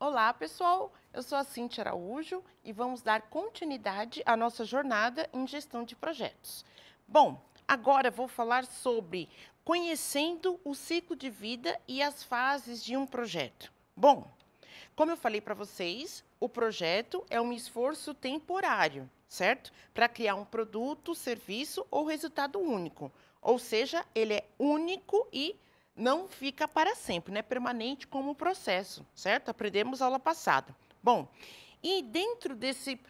Olá, pessoal! Eu sou a Cintia Araújo e vamos dar continuidade à nossa jornada em gestão de projetos. Bom, agora vou falar sobre conhecendo o ciclo de vida e as fases de um projeto. Bom, como eu falei para vocês, o projeto é um esforço temporário certo? Para criar um produto, serviço ou resultado único. Ou seja, ele é único e não fica para sempre, né? Permanente como o processo, certo? Aprendemos aula passada. Bom, e dentro desse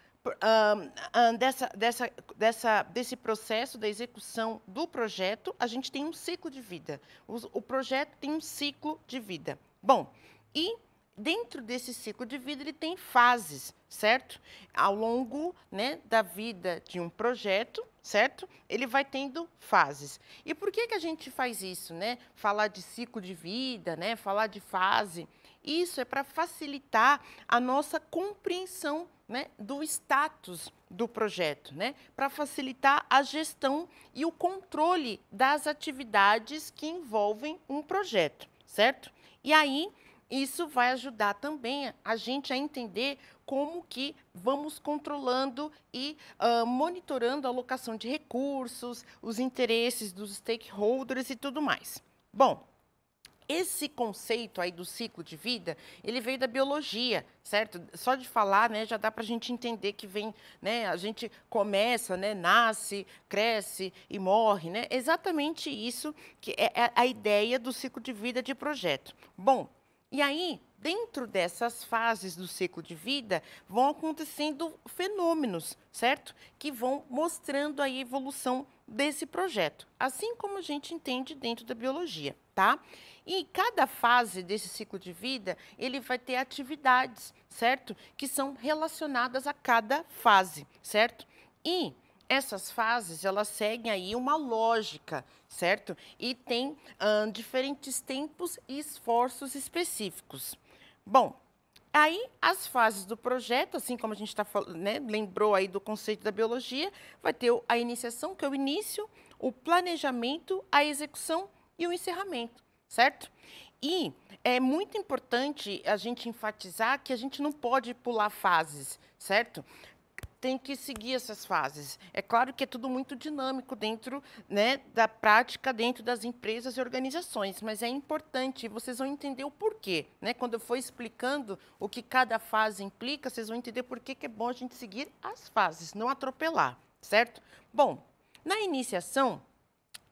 dessa, dessa, dessa, desse processo da execução do projeto, a gente tem um ciclo de vida. O, o projeto tem um ciclo de vida. Bom, e dentro desse ciclo de vida ele tem fases, certo? Ao longo né, da vida de um projeto, certo? Ele vai tendo fases. E por que, que a gente faz isso, né? Falar de ciclo de vida, né? Falar de fase. Isso é para facilitar a nossa compreensão né, do status do projeto, né, para facilitar a gestão e o controle das atividades que envolvem um projeto, certo? E aí isso vai ajudar também a gente a entender como que vamos controlando e uh, monitorando a alocação de recursos, os interesses dos stakeholders e tudo mais. Bom, esse conceito aí do ciclo de vida, ele veio da biologia, certo? Só de falar, né, já dá para a gente entender que vem, né, a gente começa, né, nasce, cresce e morre, né? Exatamente isso que é, é a ideia do ciclo de vida de projeto. Bom, e aí, dentro dessas fases do ciclo de vida, vão acontecendo fenômenos, certo? Que vão mostrando a evolução desse projeto, assim como a gente entende dentro da biologia, tá? E cada fase desse ciclo de vida, ele vai ter atividades, certo? Que são relacionadas a cada fase, certo? E essas fases, elas seguem aí uma lógica, certo? E tem diferentes tempos e esforços específicos. Bom, Aí, as fases do projeto, assim como a gente está, né, lembrou aí do conceito da biologia, vai ter a iniciação, que é o início, o planejamento, a execução e o encerramento, certo? E é muito importante a gente enfatizar que a gente não pode pular fases, certo? tem que seguir essas fases. É claro que é tudo muito dinâmico dentro né, da prática, dentro das empresas e organizações, mas é importante, vocês vão entender o porquê. Né? Quando eu for explicando o que cada fase implica, vocês vão entender por que é bom a gente seguir as fases, não atropelar, certo? Bom, na iniciação,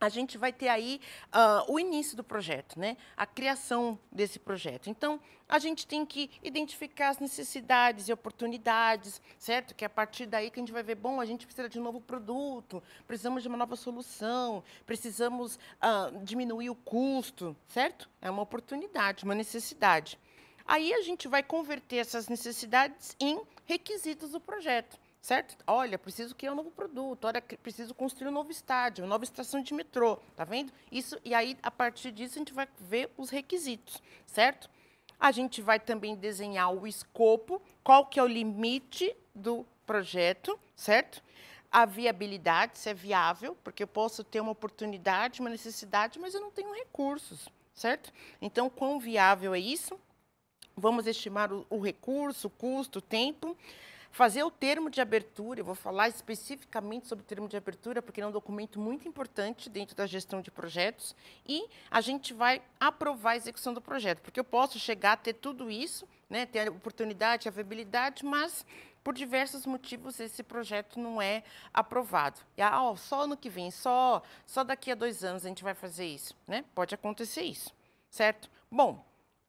a gente vai ter aí uh, o início do projeto, né? a criação desse projeto. Então, a gente tem que identificar as necessidades e oportunidades, certo? Que é a partir daí que a gente vai ver, bom, a gente precisa de um novo produto, precisamos de uma nova solução, precisamos uh, diminuir o custo, certo? É uma oportunidade, uma necessidade. Aí a gente vai converter essas necessidades em requisitos do projeto certo? Olha, preciso criar um novo produto, olha, preciso construir um novo estádio, uma nova estação de metrô, tá vendo? Isso e aí a partir disso a gente vai ver os requisitos, certo? A gente vai também desenhar o escopo, qual que é o limite do projeto, certo? A viabilidade, se é viável, porque eu posso ter uma oportunidade, uma necessidade, mas eu não tenho recursos, certo? Então, quão viável é isso? Vamos estimar o, o recurso, o custo, o tempo fazer o termo de abertura, eu vou falar especificamente sobre o termo de abertura, porque é um documento muito importante dentro da gestão de projetos, e a gente vai aprovar a execução do projeto, porque eu posso chegar a ter tudo isso, né, ter a oportunidade, a viabilidade, mas por diversos motivos esse projeto não é aprovado. E, ah, ó, só no que vem, só, só daqui a dois anos a gente vai fazer isso. Né? Pode acontecer isso, certo? Bom,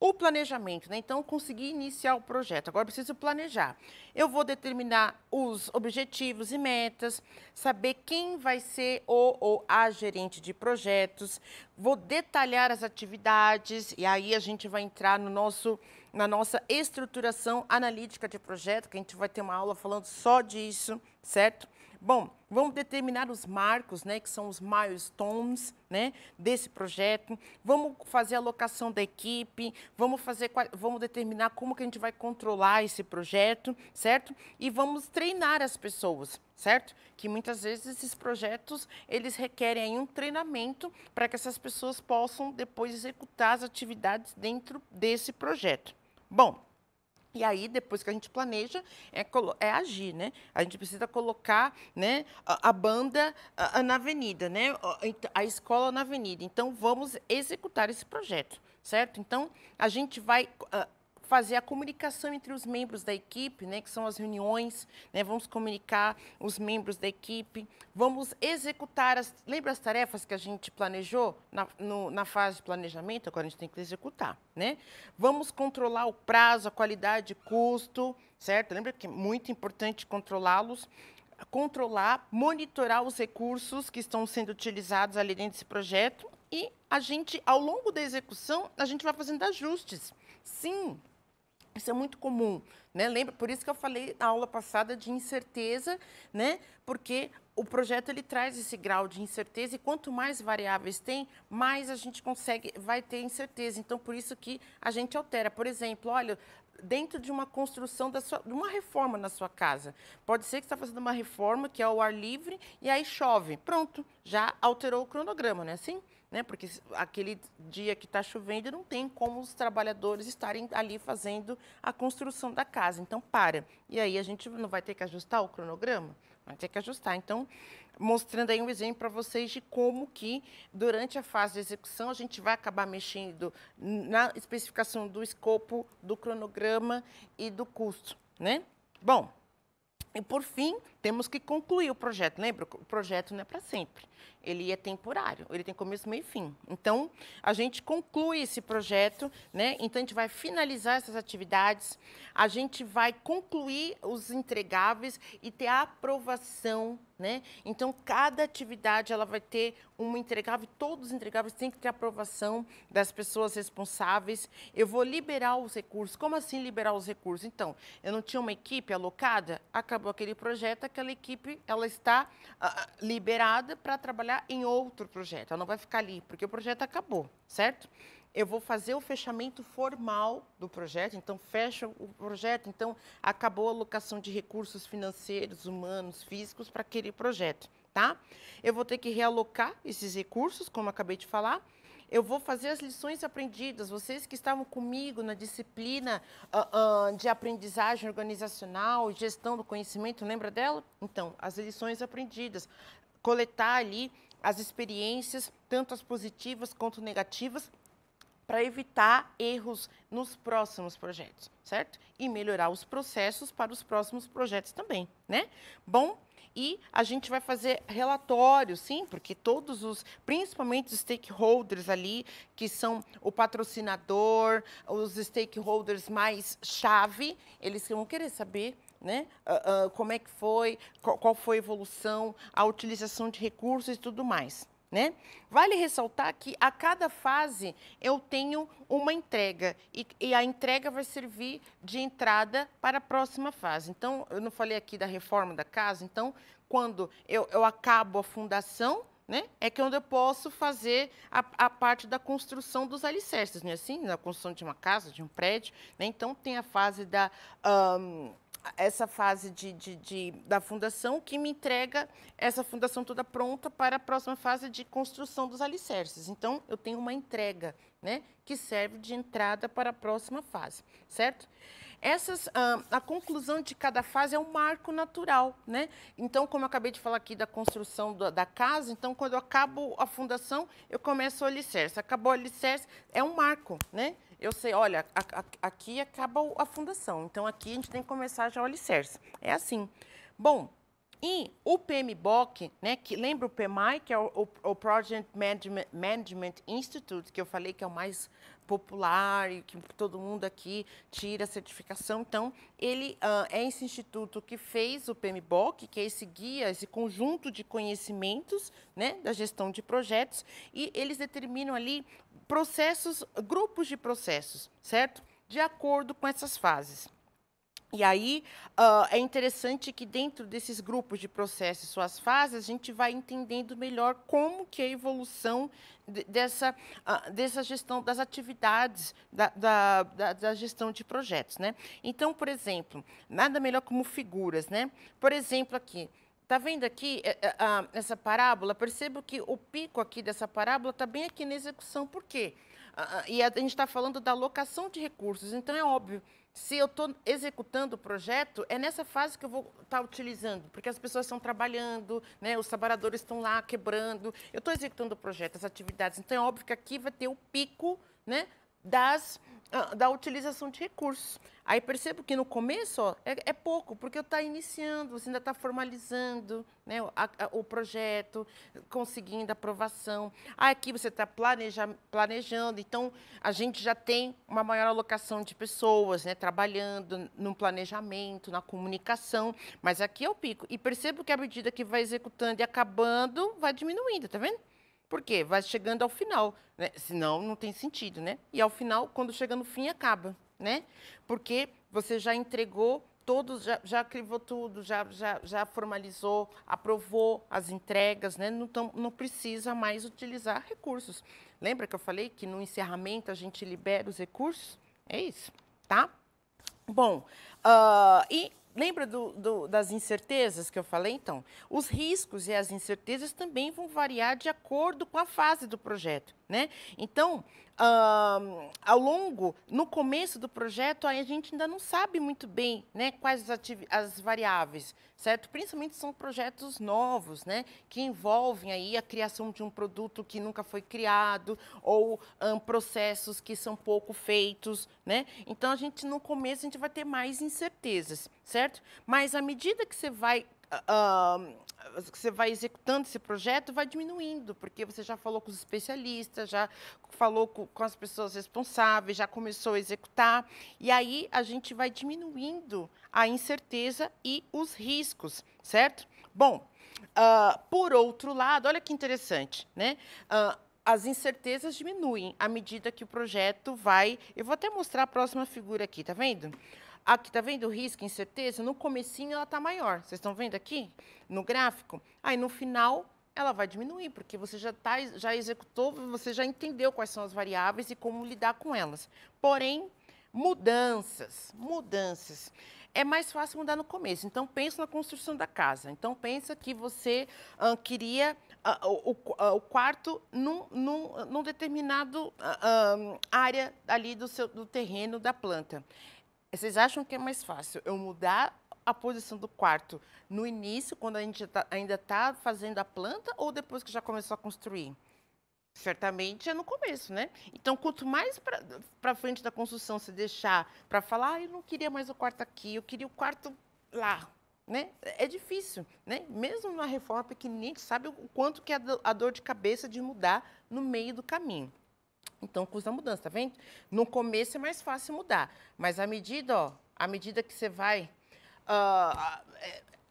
o planejamento, né? Então, consegui iniciar o projeto. Agora preciso planejar. Eu vou determinar os objetivos e metas, saber quem vai ser o ou a gerente de projetos, vou detalhar as atividades e aí a gente vai entrar no nosso na nossa estruturação analítica de projeto, que a gente vai ter uma aula falando só disso, certo? Bom, vamos determinar os marcos, né, que são os milestones, né, desse projeto. Vamos fazer a alocação da equipe, vamos fazer, vamos determinar como que a gente vai controlar esse projeto, certo? E vamos treinar as pessoas, certo? Que muitas vezes esses projetos, eles requerem aí um treinamento para que essas pessoas possam depois executar as atividades dentro desse projeto. Bom, e aí, depois que a gente planeja, é, é agir, né? A gente precisa colocar né, a, a banda a, a na avenida, né? A escola na avenida. Então, vamos executar esse projeto, certo? Então, a gente vai... Ah, fazer a comunicação entre os membros da equipe, né, que são as reuniões, né, vamos comunicar os membros da equipe, vamos executar as. Lembra as tarefas que a gente planejou na, no, na fase de planejamento? Agora a gente tem que executar, né? Vamos controlar o prazo, a qualidade, custo, certo? Lembra que é muito importante controlá-los controlar, monitorar os recursos que estão sendo utilizados ali dentro desse projeto e a gente, ao longo da execução, a gente vai fazendo ajustes. Sim, isso é muito comum, né? Lembra? Por isso que eu falei na aula passada de incerteza, né? Porque o projeto ele traz esse grau de incerteza e quanto mais variáveis tem, mais a gente consegue, vai ter incerteza. Então, por isso que a gente altera. Por exemplo, olha, dentro de uma construção da sua, de uma reforma na sua casa. Pode ser que está fazendo uma reforma que é ao ar livre e aí chove. Pronto, já alterou o cronograma, não é assim? né? Porque aquele dia que está chovendo não tem como os trabalhadores estarem ali fazendo a construção da casa. Então para. E aí a gente não vai ter que ajustar o cronograma, vai ter que ajustar. Então mostrando aí um exemplo para vocês de como que durante a fase de execução a gente vai acabar mexendo na especificação do escopo, do cronograma e do custo, né? Bom. E por fim, temos que concluir o projeto. Lembra? O projeto não é para sempre. Ele é temporário, ele tem começo, meio e fim. Então, a gente conclui esse projeto, né? Então, a gente vai finalizar essas atividades, a gente vai concluir os entregáveis e ter a aprovação, né? Então, cada atividade ela vai ter uma entregável, todos os entregáveis têm que ter aprovação das pessoas responsáveis. Eu vou liberar os recursos. Como assim liberar os recursos? Então, eu não tinha uma equipe alocada, acabou aquele projeto, aquela equipe ela está uh, liberada para trabalhar em outro projeto. Ela não vai ficar ali, porque o projeto acabou, certo? Eu vou fazer o fechamento formal do projeto, então fecha o projeto, então acabou a alocação de recursos financeiros, humanos, físicos para aquele projeto, tá? Eu vou ter que realocar esses recursos, como acabei de falar, eu vou fazer as lições aprendidas. Vocês que estavam comigo na disciplina uh, uh, de aprendizagem organizacional, gestão do conhecimento, lembra dela? Então, as lições aprendidas. Coletar ali as experiências, tanto as positivas quanto negativas, para evitar erros nos próximos projetos, certo? E melhorar os processos para os próximos projetos também, né? Bom, e a gente vai fazer relatórios, sim, porque todos os, principalmente os stakeholders ali, que são o patrocinador, os stakeholders mais chave, eles vão querer saber né? Uh, uh, como é que foi, qual, qual, foi a evolução, a utilização de recursos e tudo mais. Né? Vale ressaltar que a cada fase eu tenho uma entrega e, e, a entrega vai servir de entrada para a próxima fase. Então, eu não falei aqui da reforma da casa, então, quando eu, eu acabo a fundação, né, é que onde eu posso fazer a, a parte da construção dos alicerces, não é assim? Na construção de uma casa, de um prédio. Né? Então, tem a fase da. Um, essa fase de, de, de, da fundação que me entrega essa fundação toda pronta para a próxima fase de construção dos alicerces. Então, eu tenho uma entrega né, que serve de entrada para a próxima fase, certo? Essas, ah, a conclusão de cada fase é um marco natural, né? Então, como eu acabei de falar aqui da construção da, da casa, então, quando eu acabo a fundação, eu começo o alicerce. Acabou o alicerce, é um marco, né? eu sei, olha, aqui acaba a fundação, então aqui a gente tem que começar já o alicerce. É assim. Bom, e o PMBOK, né, que lembra o PMI, que é o, o, Project Management, Management Institute, que eu falei que é o mais popular e que todo mundo aqui tira a certificação. Então, ele uh, é esse instituto que fez o PMBOK, que é esse guia, esse conjunto de conhecimentos né, da gestão de projetos, e eles determinam ali processos, grupos de processos, certo? De acordo com essas fases. E aí uh, é interessante que dentro desses grupos de processos e suas fases, a gente vai entendendo melhor como que é a evolução de, dessa, uh, dessa gestão das atividades da, da, da, da, gestão de projetos. Né? Então, por exemplo, nada melhor como figuras. Né? Por exemplo, aqui, Está vendo aqui uh, essa parábola? Percebo que o pico aqui dessa parábola está bem aqui na execução. Por quê? e a gente está falando da alocação de recursos. Então, é óbvio se eu estou executando o projeto, é nessa fase que eu vou estar tá utilizando, porque as pessoas estão trabalhando, né, os trabalhadores estão lá quebrando. Eu estou executando o projeto, as atividades. Então, é óbvio que aqui vai ter o pico né, das ah, da utilização de recursos. Aí percebo que no começo ó, é, é, pouco, porque está iniciando, você ainda está formalizando né, a, a, o projeto, conseguindo aprovação. Ah, aqui você está planeja, planejando, então a gente já tem uma maior alocação de pessoas né, trabalhando no planejamento, na comunicação, mas aqui é o pico. E percebo que à medida que vai executando e acabando, vai diminuindo, tá vendo? Por quê? Vai chegando ao final, né? Senão não tem sentido, né? E ao final, quando chega no fim, acaba, né? Porque você já entregou todos, já, já crivou tudo, já, já, já formalizou, aprovou as entregas, né? Não, tão, não precisa mais utilizar recursos. Lembra que eu falei que no encerramento a gente libera os recursos? É isso, tá? Bom, uh, e Lembra do, do, das incertezas que eu falei, então? Os riscos e as incertezas também vão variar de acordo com a fase do projeto. Né? Então, um, ao longo, no começo do projeto, a gente ainda não sabe muito bem né, quais as, as, variáveis, certo? Principalmente são projetos novos, né, que envolvem aí a criação de um produto que nunca foi criado ou um, processos que são pouco feitos, né? Então, a gente, no começo, a gente vai ter mais incertezas, certo? Mas, à medida que você vai Uh, você vai executando esse projeto, vai diminuindo, porque você já falou com os especialistas, já falou com, com as pessoas responsáveis, já começou a executar. E aí a gente vai diminuindo a incerteza e os riscos, certo? Bom, uh, por outro lado, olha que interessante, né? Uh, as incertezas diminuem à medida que o projeto vai. Eu vou até mostrar a próxima figura aqui, tá vendo? Aqui, tá vendo o risco, incerteza? No comecinho ela tá maior. Vocês estão vendo aqui no gráfico? Aí no final ela vai diminuir, porque você já, tá, já executou, você já entendeu quais são as variáveis e como lidar com elas. Porém, mudanças, mudanças. É mais fácil mudar no começo. Então, pensa na construção da casa. Então, pensa que você ah, queria ah, o, ah, o, quarto num, num, num determinado área ali do, seu, do terreno da planta. Vocês acham que é mais fácil eu mudar a posição do quarto no início, quando a gente tá, ainda está fazendo a planta, ou depois que já começou a construir? Certamente é no começo, né? Então, quanto mais para frente da construção se deixar para falar, ah, eu não queria mais o quarto aqui, eu queria o quarto lá, né? É difícil, né? Mesmo na reforma pequenininha, a gente sabe o quanto que é a dor de cabeça de mudar no meio do caminho. Então, custa mudança, tá vendo? No começo é mais fácil mudar, mas à medida, ó, à medida que você vai uh,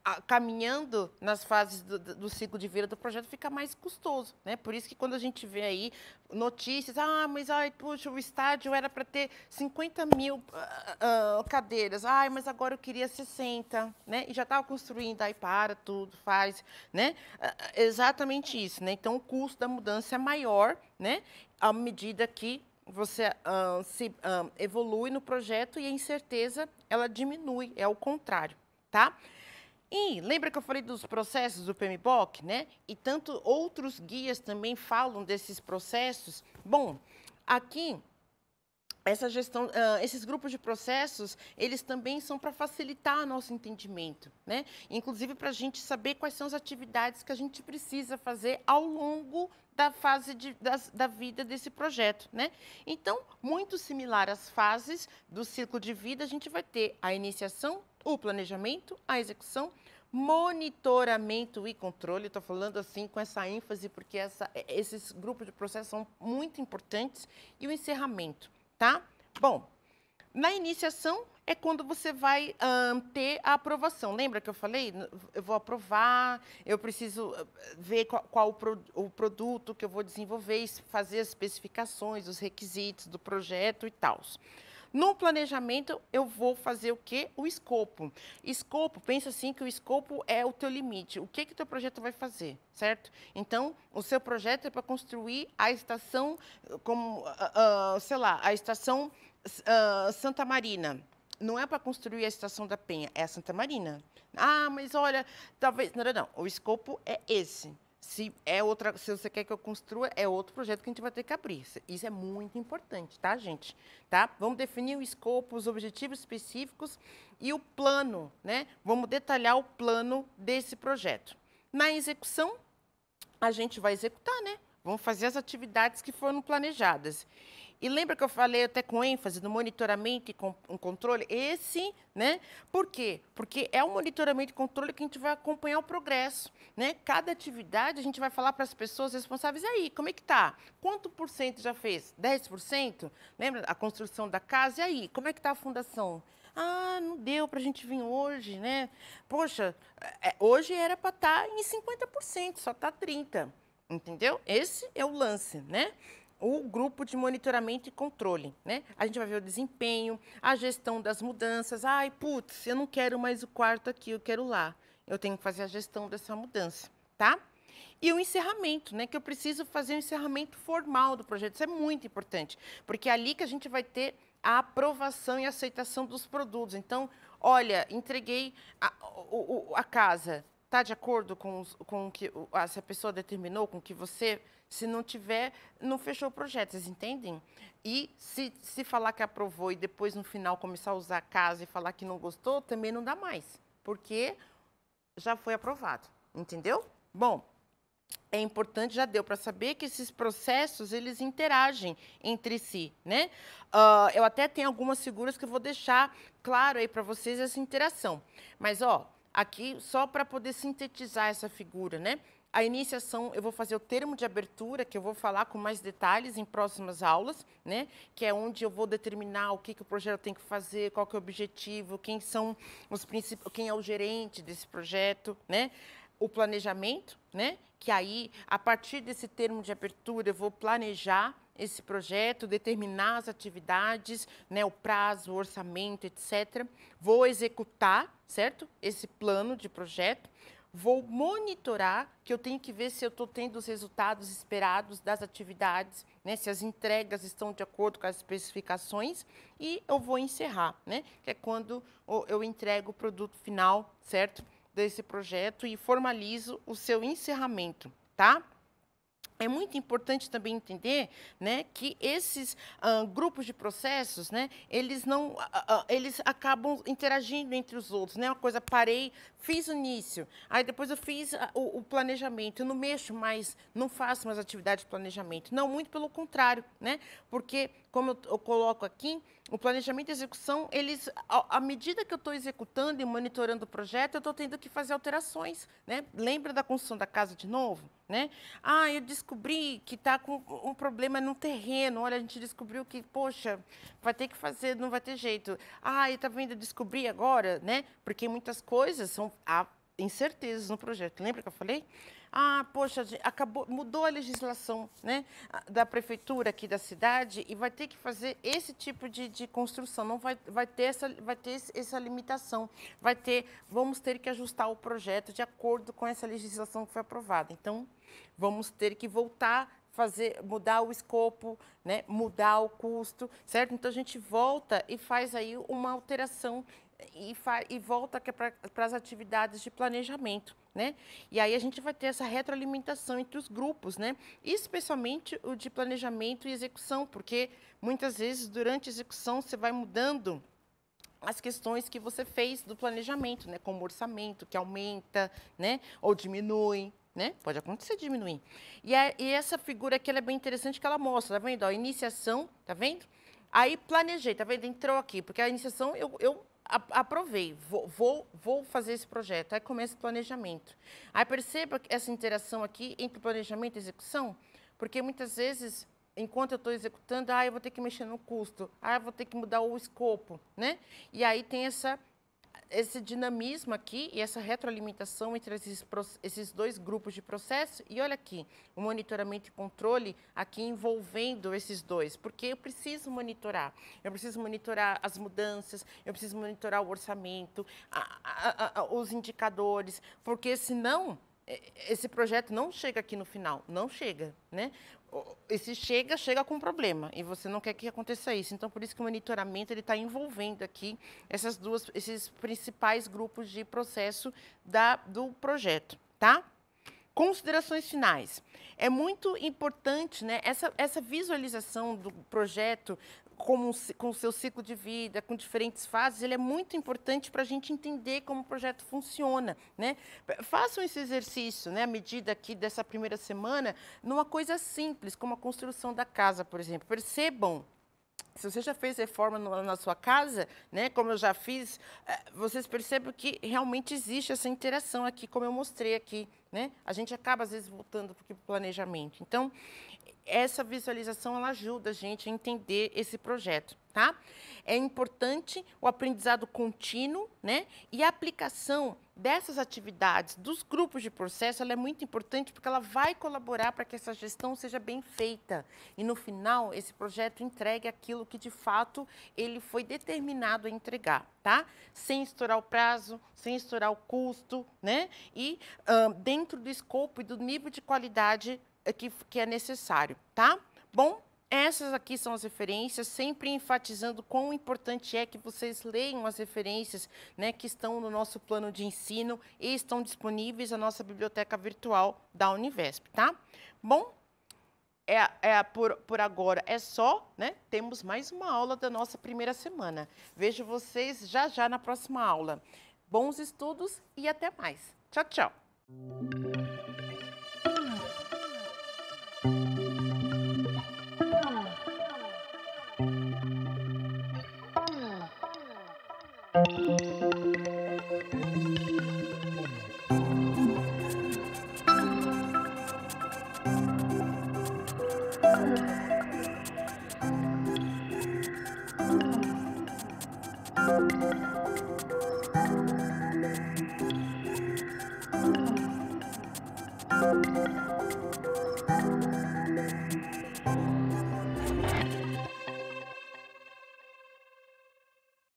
uh, caminhando nas fases do, do, ciclo de vida do projeto, fica mais custoso, né? Por isso que quando a gente vê aí notícias, ah, mas ai, puxa, o estádio era para ter 50 mil uh, cadeiras, ai, mas agora eu queria 60, né? E já estava tá construindo, aí para tudo, faz, né? exatamente isso, né? Então, o custo da mudança é maior, né? à medida que você ah, se ah, evolui no projeto e a incerteza ela diminui, é o contrário, tá? E lembra que eu falei dos processos do PMBOK, né? E tanto outros guias também falam desses processos. Bom, aqui essa gestão, uh, esses grupos de processos, eles também são para facilitar nosso entendimento, né? Inclusive para a gente saber quais são as atividades que a gente precisa fazer ao longo da fase de, das, da vida desse projeto, né? Então, muito similar às fases do ciclo de vida, a gente vai ter a iniciação, o planejamento, a execução, monitoramento e controle. Estou falando assim com essa ênfase porque essa, esses grupos de processos são muito importantes e o encerramento tá? Bom, na iniciação é quando você vai um, ter a aprovação. Lembra que eu falei? Eu vou aprovar, eu preciso ah, ver qual, qual o, pro, o, produto que eu vou desenvolver, fazer as especificações, os requisitos do projeto e tal. No planejamento, eu vou fazer o quê? O escopo. Escopo, pensa assim que o escopo é o teu limite. O que que teu projeto vai fazer, certo? Então, o seu projeto é para construir a estação, eh, como, uh, uh, sei lá, a estação uh, Santa Marina não é para construir a estação da Penha, é a Santa Marina. Ah, mas olha, talvez. Não, não, não. O escopo é esse se é outra, se você quer que eu construa, é outro projeto que a gente vai ter que abrir. Isso é muito importante, tá, gente? Tá? Vamos definir o escopo, os objetivos específicos e o plano, né? Vamos detalhar o plano desse projeto. Na execução, a gente vai executar, né? Vamos fazer as atividades que foram planejadas. E lembra que eu falei até com ênfase no monitoramento e com, um controle? Esse, né? Por quê? Porque é o monitoramento e controle que a gente vai acompanhar o progresso, né? Cada atividade a gente vai falar para as pessoas responsáveis aí, como é que tá? Quanto por cento já fez? 10%? Lembra a construção da casa e aí, como é que tá a fundação? Ah, não deu para a gente vir hoje, né? Poxa, é, é, hoje era para estar tá em 50%, só está 30%. Entendeu? Esse é o lance, né? o grupo de monitoramento e controle, né? A gente vai ver o desempenho, a gestão das mudanças. Ai, putz, eu não quero mais o quarto aqui, eu quero lá. Eu tenho que fazer a gestão dessa mudança, tá? E o encerramento, né? Que eu preciso fazer o um encerramento formal do projeto. Isso é muito importante, porque é ali que a gente vai ter a aprovação e aceitação dos produtos. Então, olha, entreguei a, a casa, tá de acordo com, os, com o que a, a pessoa determinou, com o que você se não tiver, não fechou o projeto, vocês entendem? E se, se falar que aprovou e depois no final começar a usar a casa e falar que não gostou, também não dá mais, porque já foi aprovado, entendeu? Bom, é importante, já deu para saber que esses processos eles interagem entre si, né? Uh, eu até tenho algumas figuras que eu vou deixar claro aí para vocês essa interação. Mas ó, aqui só para poder sintetizar essa figura, né? A iniciação, eu vou fazer o termo de abertura, que eu vou falar com mais detalhes em próximas aulas, né? Que é onde eu vou determinar o que, que o projeto tem que fazer, qual que é o objetivo, quem são os princip... quem é o gerente desse projeto, né? O planejamento, né? Que aí, a partir desse termo de abertura, eu vou planejar esse projeto, determinar as atividades, né, o prazo, o orçamento, etc. Vou executar, certo? Esse plano de projeto vou monitorar, que eu tenho que ver se eu estou tendo os resultados esperados das atividades, né, se as entregas estão de acordo com as especificações, e eu vou encerrar, né, que é quando eu entrego o produto final, certo, desse projeto e formalizo o seu encerramento, tá? é muito importante também entender né, que esses uh, grupos de processos, né, eles não, uh, uh, eles acabam interagindo entre os outros, né? Uma coisa parei, fiz o início, aí depois eu fiz o, o, planejamento, eu não mexo mais, não faço mais atividade de planejamento, não muito pelo contrário, né? Porque como eu, eu coloco aqui, o planejamento e execução, eles, à medida que eu estou executando e monitorando o projeto, eu estou tendo que fazer alterações, né? Lembra da construção da casa de novo, né? Ah, eu descobri que está com um problema no terreno. Olha, a gente descobriu que, poxa, vai ter que fazer, não vai ter jeito. Ah, está vendo, descobri agora, né? Porque muitas coisas são incertezas no projeto. Lembra que eu falei? Ah, poxa, acabou, mudou a legislação né, da prefeitura aqui da cidade e vai ter que fazer esse tipo de, de construção. Não vai, vai ter, essa, vai ter essa limitação. Vai ter, vamos ter que ajustar o projeto de acordo com essa legislação que foi aprovada. Então, vamos ter que voltar fazer mudar o escopo, né? mudar o custo, certo? Então a gente volta e faz aí uma alteração e, e volta é para as atividades de planejamento. Né? E aí a gente vai ter essa retroalimentação entre os grupos, né? especialmente o de planejamento e execução, porque muitas vezes durante a execução você vai mudando as questões que você fez do planejamento, né? Como orçamento que aumenta, né? Ou diminui, né? Pode acontecer diminuir. E, a, e essa figura aqui é bem interessante que ela mostra, tá vendo? Ó, iniciação, tá vendo? Aí planejei, tá vendo? Entrou aqui, porque a iniciação eu, eu aprovei, vou, vou, vou, fazer esse projeto. Aí começa o planejamento. Aí perceba essa interação aqui entre planejamento e execução, porque muitas vezes, enquanto eu estou executando, ah, eu vou ter que mexer no custo, ah, eu vou ter que mudar o escopo, né? E aí tem essa esse dinamismo aqui e essa retroalimentação entre esses, esses dois grupos de processo. E olha aqui, o monitoramento e controle aqui envolvendo esses dois, porque eu preciso monitorar. Eu preciso monitorar as mudanças, eu preciso monitorar o orçamento, a, a, a, os indicadores, porque senão é, esse projeto não chega aqui no final, não chega, né? Esse chega, chega com um problema e você não quer que aconteça isso. Então, por isso que o monitoramento ele está envolvendo aqui essas duas, esses principais grupos de processo da, do projeto, tá? Considerações finais. É muito importante né, essa, essa visualização do projeto com o seu ciclo de vida, com diferentes fases, ele é muito importante para a gente entender como o projeto funciona. Né? Façam esse exercício, né, à medida aqui dessa primeira semana, numa coisa simples, como a construção da casa, por exemplo. Percebam se você já fez reforma na sua casa, né, como eu já fiz, eh, vocês percebem que realmente existe essa interação aqui, como eu mostrei aqui, né? A gente acaba às vezes voltando para o planejamento. Então, essa visualização ela ajuda a gente a entender esse projeto, tá? É importante o aprendizado contínuo, né? E a aplicação dessas atividades, dos grupos de processo, ela é muito importante porque ela vai colaborar para que essa gestão seja bem feita. E no final, esse projeto entregue aquilo que de fato ele foi determinado a entregar, tá? Sem estourar o prazo, sem estourar o custo, né? E uh, dentro do escopo e do nível de qualidade é, que, que é necessário, tá? Bom, essas aqui são as referências, sempre enfatizando quão importante é que vocês leiam as referências né, que estão no nosso plano de ensino e estão disponíveis na nossa biblioteca virtual da Univesp, tá? Bom, é, é, por, por agora é só, né? Temos mais uma aula da nossa primeira semana. Vejo vocês já já na próxima aula. Bons estudos e até mais. Tchau, tchau.